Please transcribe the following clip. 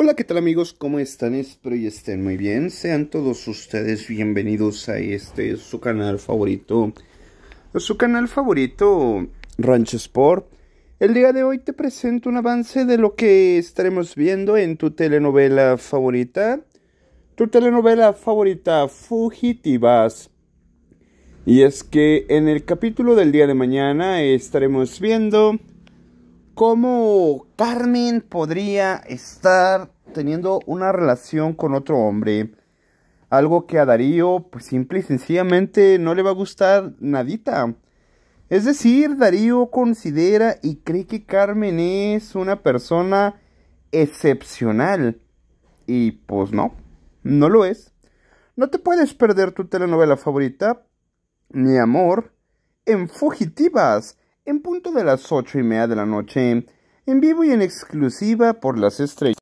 Hola, ¿qué tal amigos? ¿Cómo están? Espero y estén muy bien. Sean todos ustedes bienvenidos a este su canal favorito. Su canal favorito, Rancho Sport. El día de hoy te presento un avance de lo que estaremos viendo en tu telenovela favorita. Tu telenovela favorita, Fugitivas. Y es que en el capítulo del día de mañana estaremos viendo cómo Carmen podría estar teniendo una relación con otro hombre. Algo que a Darío, pues simple y sencillamente, no le va a gustar nadita. Es decir, Darío considera y cree que Carmen es una persona excepcional. Y pues no, no lo es. No te puedes perder tu telenovela favorita, mi amor, en Fugitivas en punto de las ocho y media de la noche, en vivo y en exclusiva por las estrellas.